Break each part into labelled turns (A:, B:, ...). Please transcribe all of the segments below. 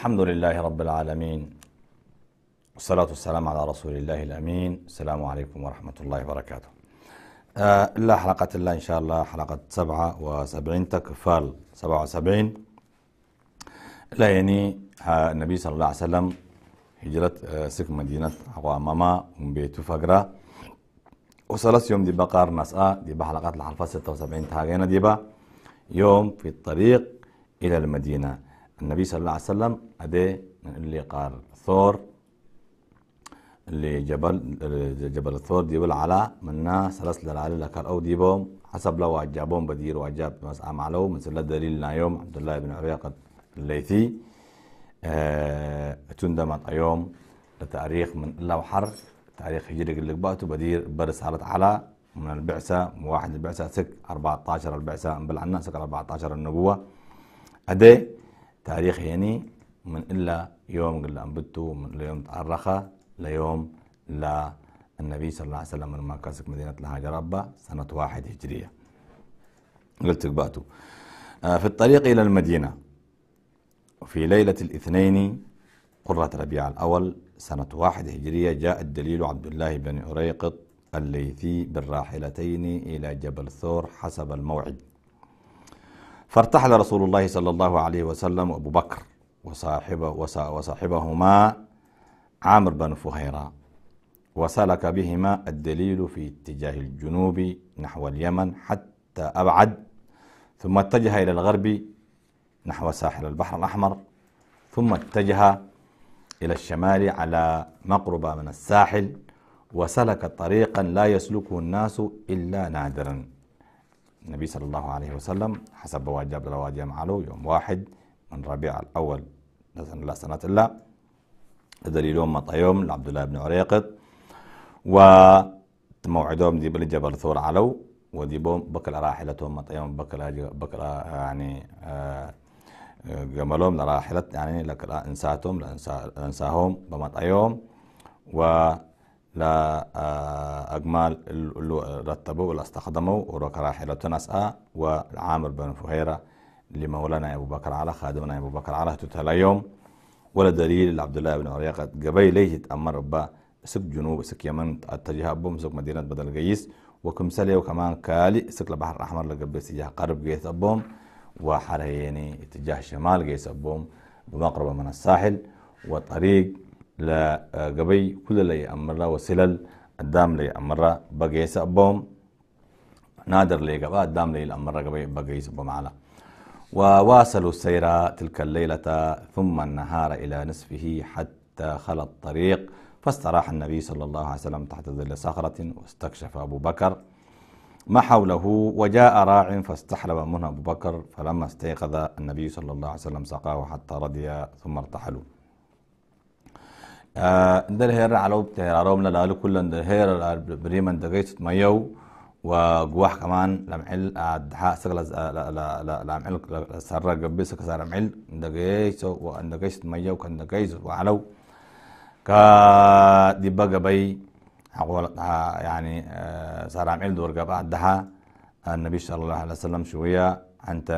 A: الحمد لله رب العالمين والصلاة والسلام على رسول الله الأمين السلام عليكم ورحمة الله وبركاته آه لا حلقة الله إن شاء الله حلقة سبعة وسبعين تكفال سبعة وسبعين لا يعني آه، النبي صلى الله عليه وسلم هجرة آه سك مدينة من بيت فقرة وصلت يوم دي بقار نسأة دي بحلقات الحلقة 76 تاغينا دي يوم في الطريق إلى المدينة النبي صلى الله عليه وسلم أدي اللي قال ثور اللي جبل جبل الثور ديبل على منا سلس للعلي لكال أو ديبهم حسب لو أجابهم بدير وعجاب مس أم علو مثل دليل نايوم عبد الله بن قد الليثي أه تندمت أيوم التاريخ من لو حر تاريخ هجري اللي قبأته بدير برس على على من البعثة واحد البعثة سك 14 البعثة بل عنا سك 14 النبوة أدي تاريخ هني من إلا يوم قل أنبتو من اليوم تعرخة ليوم لا النبي صلى الله عليه وسلم من مكاسك مدينة الهاجر ربا سنة واحد هجرية قلت باتو آه، في الطريق إلى المدينة وفي ليلة الاثنين قرة ربيع الأول سنة واحد هجرية جاء الدليل عبد الله بن أريقط الليثي بالراحلتين إلى جبل ثور حسب الموعد فارتحل رسول الله صلى الله عليه وسلم وأبو بكر وصاحبه وصاحبهما عامر بن فهيرة وسلك بهما الدليل في اتجاه الجنوب نحو اليمن حتى أبعد ثم اتجه إلى الغرب نحو ساحل البحر الأحمر ثم اتجه إلى الشمال على مقربة من الساحل وسلك طريقا لا يسلكه الناس إلا نادرا النبي صلى الله عليه وسلم حسب واجب رواجع معلو يوم واحد من ربيع الأول لا سنة إلا دليلهم مطيوم لعبد الله بن عريقط موعدهم دي بل جبل ثور علو بوم بكل راحلتهم مطيوم بكل بكل يعني آه، جملهم لراحلت يعني لك انساتهم لانساهم بمطيوم و لأجمال آه، اللي رتبوه واللي استخدموه وراحلة آه، تنسأ وعامر بن فهيرة لمولانا أبو بكر على خادمنا أبو بكر على تتلا يوم ولا دليل عبد الله بن عريقة جبي ليه تأمر ربا سك جنوب سك يمن اتجاه أبوم سك مدينة بدل وكم سالي وكمان كالي سك البحر الأحمر لجبي اتجاه قرب قيس أبوم وحريني اتجاه شمال قيس أبوم بمقرب من الساحل وطريق لا جبي آه، كل اللي amara وسلل الدام لي amara بقي سبهم نادر لي قبا الدام لي جبي بقي سبهم على وواصلوا السير تلك الليلة ثم النهار إلى نصفه حتى خلى الطريق فاستراح النبي صلى الله عليه وسلم تحت ظل صخرة واستكشف أبو بكر ما حوله وجاء راع فاستحلب منه أبو بكر فلما استيقظ النبي صلى الله عليه وسلم سقاه حتى رضي ثم ارتحلوا ndel her alawb teherarowm la lalu kulan da her beriman da gayt mayaw وجواح كمان لمعل آه، دحاء سقل آه، لمعل سر جنبي سك سر معل دقيس وندقيس مية وكان دقيس وعلو كدبا جبي حقول آه، يعني سر معل دور جبا دحاء النبي صلى الله عليه وسلم شوية أنت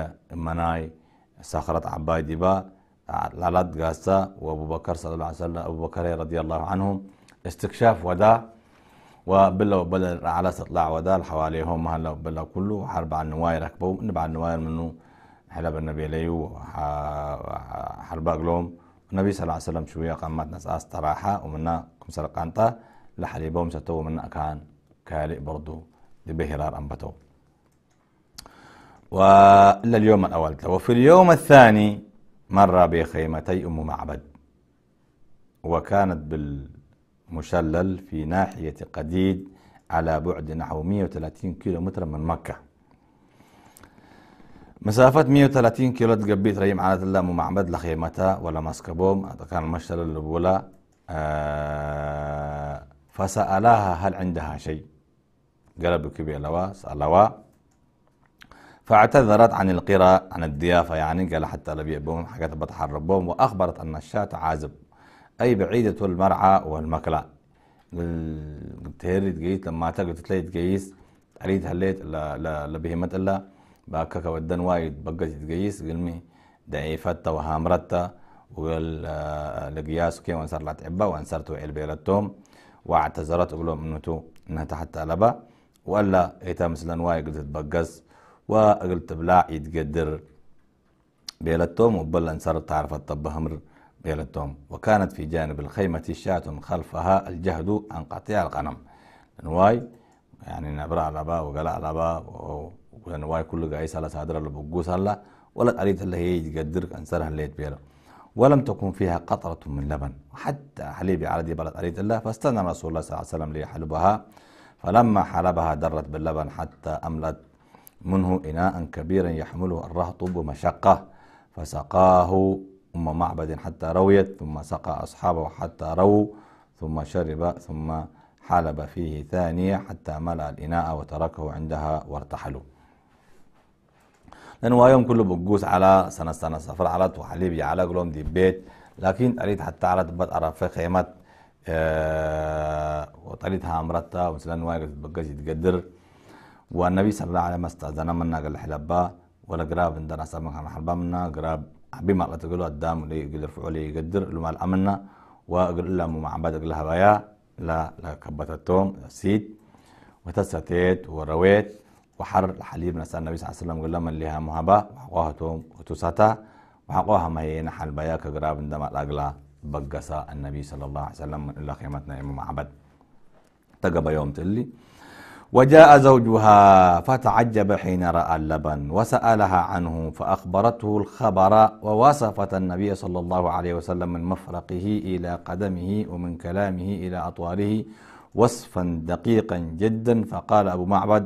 A: مناي سخرت عباي دبا غاسا وابو بكر صلى الله عليه وسلم أبو بكر رضي الله عنه استكشاف وداع وبلوا بدل على استطلاع وداع حواليهم هلا بلا كله حرب على النواير ركبوا نبع النواير منه حلب النبي ليو حرب اقلوم النبي صلى الله عليه وسلم شوية قامت ناس استراحة ومنا كم قانطة لحليبهم ستو من كان كالئ برضو بهرار أنبتو وإلا اليوم الأول وفي اليوم الثاني مر بخيمتي أم معبد وكانت بالمشلل في ناحية قديد على بعد نحو 130 كيلو متر من مكة مسافة 130 كيلو تقبيت ريم على الله أم معبد لخيمتها ولا مسكبوم كان المشلل الأولى آه فسألها هل عندها شيء قلبك بيلوا سألوا فاعتذرت عن القراء عن الضيافة يعني قال حتى لا بيعبون حاجات بتحرب بهم وأخبرت أن الشاة عازب أي بعيدة المرعى والمكلة قلت هيري تقيس لما تقلت تلاقي تقيس عليت هليت لا لا لا بهمت إلا باكك ودن وايد بقت تقيس قلمي ضعيفتا وهامرتا وقال آه، لقياس كي وانسر لا تعبا وانسرت البيرتهم واعتذرت منه انه انها تحت ألبا لا ايتا مثلا وايد قلت تبقص وأقل تبلع يتقدر بيلتهم وبلا انصر تعرف الطبهمر بيلتهم وكانت في جانب الخيمة الشاة خلفها الجهد عن قطيع الغنم نواي يعني نبرع لبا وقلع لبا ونواي كل قايس على صادر البقوس الله ولا قريت اللي هي يقدر انسرها الليت بيرا ولم تكن فيها قطرة من لبن حتى حليب على دي بلد قريت الله فاستنى رسول الله صلى الله عليه وسلم ليحلبها فلما حلبها درت باللبن حتى أملت منه إناء كبيرا يحمله الرهطب بمشقة فسقاه أم معبد حتى رويت ثم سقى أصحابه حتى رووا ثم شرب ثم حلب فيه ثانية حتى ملأ الإناء وتركه عندها وارتحلوا لأنه يوم كله بقوس على سنة سنة سفر على وحليبي على قلوم دي بيت لكن أريد حتى على تبت أرفع خيمات أه وطريقها أمرتها ومثلا واقف بقاش يتقدر والنبي صلى الله عليه وسلم استأذن منا قال حلبا ولا قراب عندنا سبب كان حلبا منا قراب بما الله تقول قدام اللي يقدر فعله يقدر لما الأمنا وقل الله مع عبادك قلها بيا لا لا كبت التوم سيد وتساتيت ورويت وحر الحليب نسأل النبي صلى الله عليه وسلم قل لهم اللي ها مهبا وحقوها توم وتساتا وحقوها ما هي نحل بيا كقراب عندما الأقلا بقسا النبي صلى الله عليه وسلم من إلا خيمتنا إمام عبد تقبى يوم تلي وجاء زوجها فتعجب حين راى اللبن وسالها عنه فاخبرته الخبر ووصفت النبي صلى الله عليه وسلم من مفرقه الى قدمه ومن كلامه الى أطواره وصفا دقيقا جدا فقال ابو معبد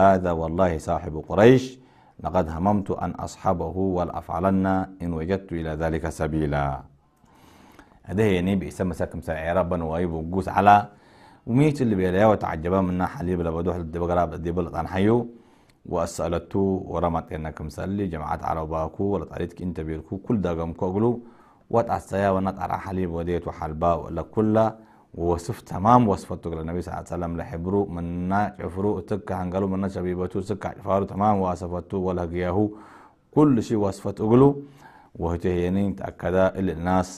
A: هذا والله صاحب قريش لقد هممت ان اصحبه ولافعلن ان وجدت الى ذلك سبيلا هذا يعني بيسمى سكم سعيرا بن ويبو على وميت اللي بيليا وتعجبا منا حليب لبدوح الدبقراب الدبلة عن حيو وأسألتو ورمت إنكم سلي جماعات عرباكو ولا طريقك أنت بيلكو كل دقم كوغلو وتعسيا ونط على حليب وديت وحلبا ولا كلا وصف تمام وصفته للنبي صلى الله عليه وسلم لحبرو منا عفرو تك هنقلو منا شبيبتو سك عفارو تمام وصفته ولا قياهو كل شيء وصفته قلو يعني تأكدا إلا الناس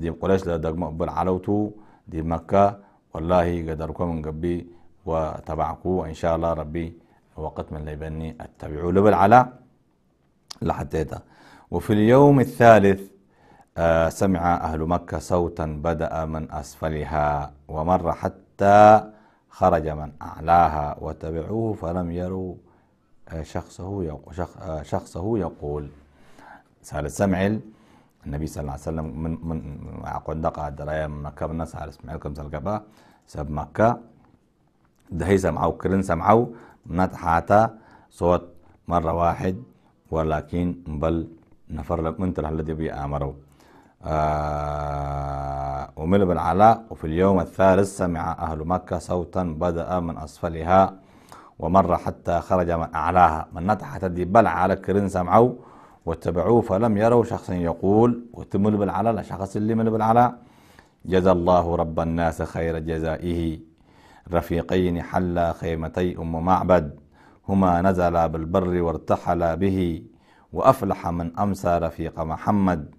A: دي قريش لا دقم بالعلوتو دي مكة والله قدركم من قبي وتبعكو إن شاء الله ربي وقت من ليبني أتبعوا لبل على لحتيتا وفي اليوم الثالث آه، سمع أهل مكة صوتا بدأ من أسفلها ومر حتى خرج من أعلاها وتبعوه فلم يروا آه، شخصه يقول آه، شخصه يقول سال سمع النبي صلى الله عليه وسلم من من دقة دراية من مكة بالناس على اسمع لكم سلقبا سب مكة هي سمعوا كلن سمعوا منات حاتا صوت مرة واحد ولكن بل نفر لك من الذي بيأمروا آه ومل بن علاء وفي اليوم الثالث سمع أهل مكة صوتا بدأ من أسفلها ومر حتى خرج من أعلاها من نتحت دي بل على كرن سمعوا واتبعوه فلم يروا شخصا يقول وتمل بالعلا شخص اللي من بالعلى جزى الله رب الناس خير جزائه رفيقين حلا خيمتي أم معبد هما نزلا بالبر وارتحلا به وأفلح من أمسى رفيق محمد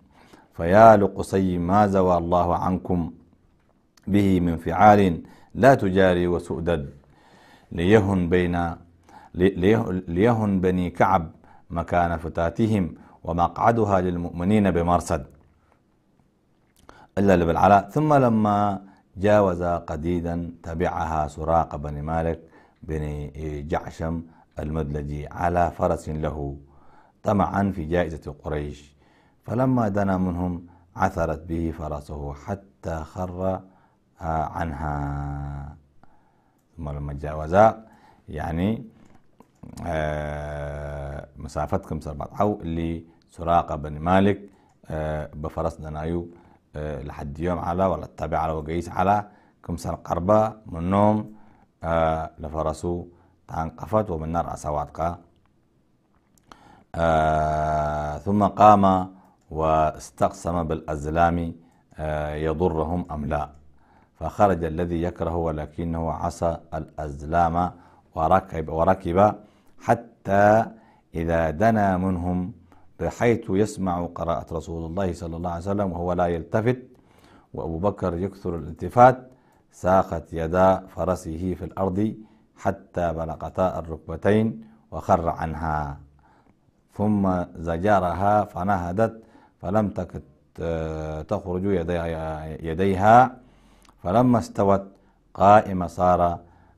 A: فيا لقصي ما زوى الله عنكم به من فعال لا تجاري وسؤدد ليهن بين ليهن بني كعب مكان فتاتهم ومقعدها للمؤمنين بمرصد إلا بالعلاء ثم لما جاوز قديدا تبعها سراق بن مالك بن جعشم المدلجي على فرس له طمعا في جائزة قريش فلما دنا منهم عثرت به فرسه حتى خر عنها ثم لما جاوزا يعني آه، مسافتكم اللي سراقة بن مالك آه، بفرس دنايو آه، لحد يوم على ولا تابع على وقيس على كم سر قربة من نوم لفرسو تنقفت ومن نار أسواتك ثم قام واستقسم بالأزلام يضرهم أم لا فخرج الذي يكره ولكنه عصى الأزلام وركب, وركب حتى إذا دنا منهم بحيث يسمع قراءة رسول الله صلى الله عليه وسلم وهو لا يلتفت وأبو بكر يكثر الالتفات ساقت يدا فرسه في الأرض حتى بلغتا الركبتين وخر عنها ثم زجرها فنهدت فلم تكت آه، تخرج يديها فلما استوت قائمة صار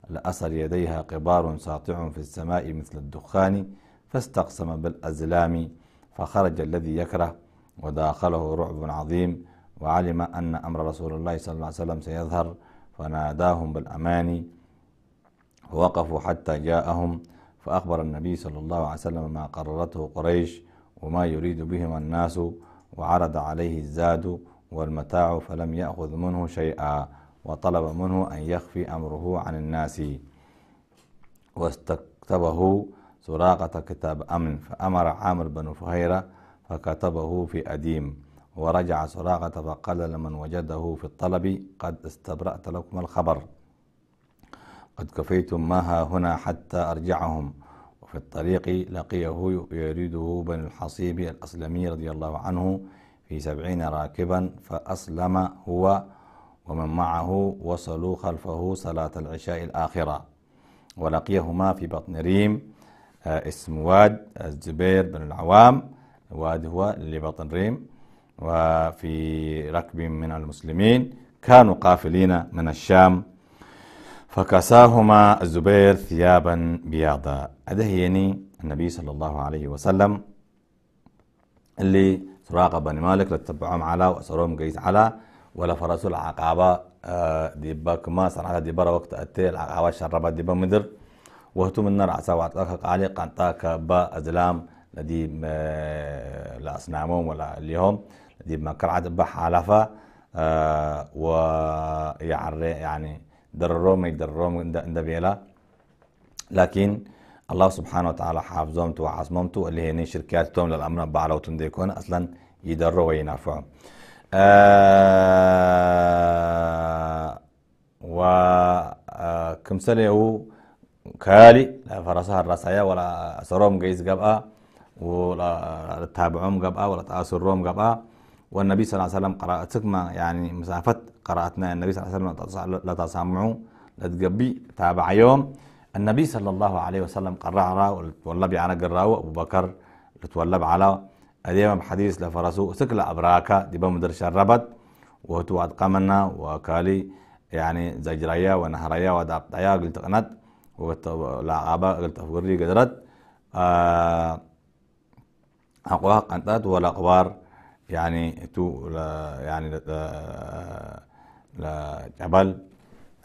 A: لأسر يديها قبار ساطع في السماء مثل الدخان فاستقسم بالأزلام فخرج الذي يكره وداخله رعب عظيم وعلم أن أمر رسول الله صلى الله عليه وسلم سيظهر فناداهم بالأماني ووقفوا حتى جاءهم فأخبر النبي صلى الله عليه وسلم ما قررته قريش وما يريد بهم الناس وعرض عليه الزاد والمتاع فلم يأخذ منه شيئا وطلب منه أن يخفي أمره عن الناس واستكتبه سراقة كتاب أمن فأمر عامر بن فهيرة فكتبه في أديم ورجع سراقة فقال لمن وجده في الطلب قد استبرأت لكم الخبر قد كفيتم ما ها هنا حتى أرجعهم وفي الطريق لقيه يريده بن الحصيب الأسلمي رضي الله عنه في سبعين راكبا فأسلم هو ومن معه وصلوا خلفه صلاة العشاء الآخرة ولقيهما في بطن ريم آه، اسم واد آه، الزبير بن العوام واد هو لبطن ريم وفي ركب من المسلمين كانوا قافلين من الشام فكساهما الزبير ثيابا بياضا هذا يعني النبي صلى الله عليه وسلم اللي سراقة بن مالك لتتبعهم على وأسرهم قيس على ولا فرس العقابة آه، ديبا كما صنعها ديبا وقت التي العقابة شربت ديبا مدر وهتم النار عسى وعطاك قالي قنطاك با أزلام لدي آه، لأصنامهم ولا ليهم لدي ما كرعت با حالفة آه، ويعري يعني درروم يدرروم بيلا لكن الله سبحانه وتعالى حافظهم تو عصمهم تو اللي هي شركات توم للأمن بعلوتهم ديكون أصلا يدروا وينافعهم آه، آه، سنة هو كالي فرسها الرسايا ولا سروم جيز قبأ ولا تابعهم قبأ ولا تأسر روم قبأ والنبي صلى الله عليه وسلم قراءتكما يعني مسافة قراءتنا النبي صلى الله عليه وسلم لا تسمعوا لا تقبي تابع يوم النبي صلى الله عليه وسلم قرأ ولا بيعنا قراء أبو بكر لتولب على أديم حديث لفرسو سكل أبراكا دي بمدر شربت وهتو قمنا وكالي يعني زجريا ونهريا ودابتايا قلت قنات ولعابا قلت أفوري قدرت آه أقوى قنطات ولا أقوار يعني تو لا يعني لا, لا جبل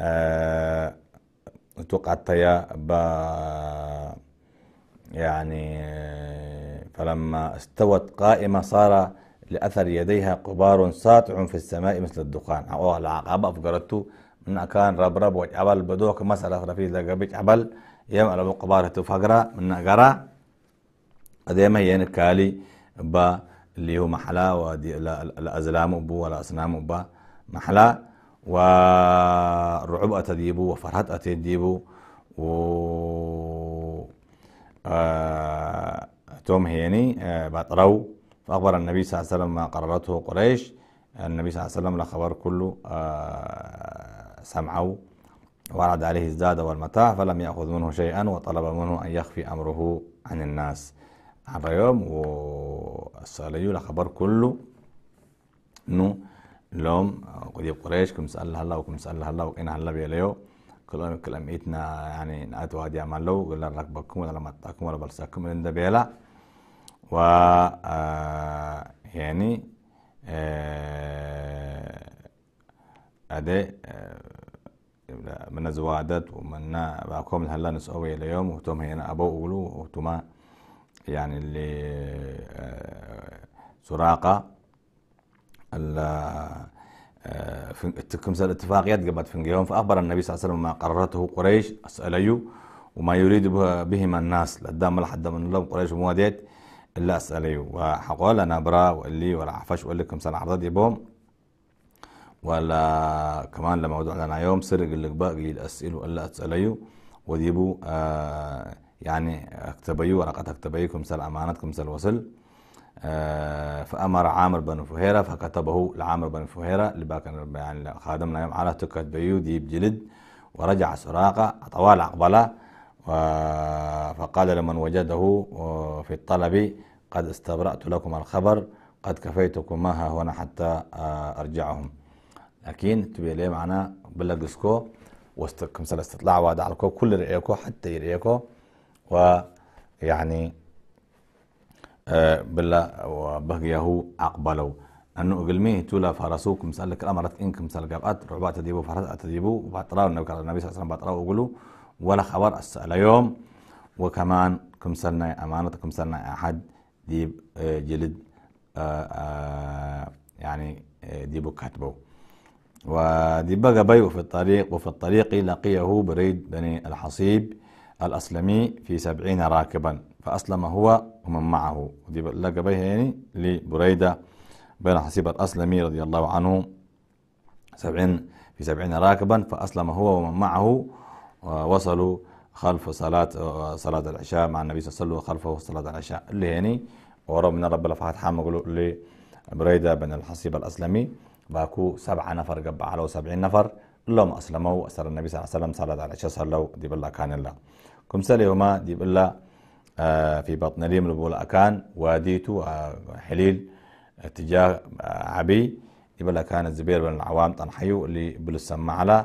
A: آه توقعت يا يعني فلما استوت قائمة صار لأثر يديها قبار ساطع في السماء مثل الدخان أو العقبة فقرته من أكان رب رب وجعبل بدوك مسألة رفيد لقبيك عبل جبل على قبارة فقرة من أقرأ هذا ما ينكالي يعني با اللي هو محلا ودي الأزلام أبو ولا أصنام با محلا ورعب أتديبو وفرحة أتديبو و آه توم هيني آه، بطرو فأخبر النبي صلى الله عليه وسلم ما قررته قريش النبي صلى الله عليه وسلم الخبر كله آه، سمعه ورد عليه الزاد والمتاع فلم يأخذ منه شيئا وطلب منه أن يخفي أمره عن الناس عبر يوم والصالي الخبر كله نو لهم قديب قريش كم سأل هلا وكم سأل هلا وإن هلا بيليو كلهم كلام إتنا يعني نأتوا هذه عملوا قلنا ركبكم ولا متاكم ولا بلساكم من دبيلا و آه، يعني آه، أدي آه، من زوادت ومن باكم هلا نسوي اليوم وتم هنا أبو أولو وتم يعني اللي سراقة تكمسل اتفاقيات قبت فنجيهم فأخبر النبي صلى الله عليه وسلم ما قررته قريش أسأليو وما يريد بهما الناس لدام لحد من الله قريش مواديت اللي أسأليه أيوه. وحقول أنا برا واللي ولا عفش ولا كم سنة عرضت يبوم ولا كمان لما ودعنا لنا يوم سرق اللي باقي الأسئلة ولا أسألي أيوه. وديبو آه يعني اكتبيه ورقة اكتبيكم سل أمانتكم سل وصل آه فأمر عامر بن فهيرة فكتبه لعامر بن فهيرة اللي باقي يعني خادمنا يوم على تكتبيه ديب جلد ورجع سراقة طوال عقبله فقال لمن وجده آه، في الطلب قد استبرأت لكم الخبر قد كفيتكم ما هنا حتى آه، أرجعهم لكن تبي لي معنا بلغسكو وسطكم سلستطلع وادعلكو كل رئيكو حتى يرئيكو ويعني آه، بلا وبهجيه أقبلوا أنه قلميه تولا فرسوكم سألك الأمرت إنكم سألك أبقات رعبات تديبو فرسات أتديبو وبعتراو النبي صلى الله عليه وسلم بعتراو وقولوا ولا خبر السؤال يوم وكمان كمسلنا أمانة سنة أحد ديب آه، جلد آه، آه، يعني ديب كاتبه وديب بقى بيو في الطريق وفي الطريق لقيه بريد بني الحصيب الأسلمي في سبعين راكبا فأسلم هو ومن معه ديب لقى بيه يعني لبريدة بن الحصيب الأسلمي رضي الله عنه سبعين في سبعين راكبا فأسلم هو ومن معه ووصلوا خلف صلاة صلاة العشاء مع النبي صلى الله عليه وسلم خلفه صلاة العشاء اللي هني ورب من رب لفحات حام قالوا بريدة بن الحصيب الأسلمي باكو سبعة نفر قبع على سبعين نفر لهم أسلموا أسر النبي صلى الله عليه وسلم صلاة العشاء صلوا دي بالله كان الله كم سالي وما دي بالله آه، في بطن ليم لبول أكان واديتو آه، حليل اتجاه آه، عبي دي بالله كان الزبير بن العوام تنحيو اللي بلسم على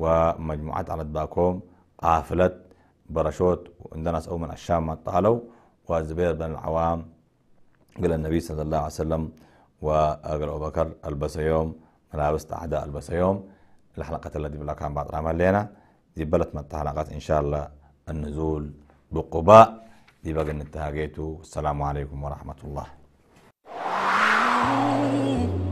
A: ومجموعات على باكوم قافلة برشوت عندنا أو من الشام طالوا وزبير بن العوام قال النبي صلى الله عليه وسلم وقال أبو بكر البس يوم ملابس أعداء البس يوم الحلقة التي بلا كان بعد رمال لنا دي بلت من الحلقات إن شاء الله النزول بقباء دي بقى انتهى السلام عليكم ورحمة الله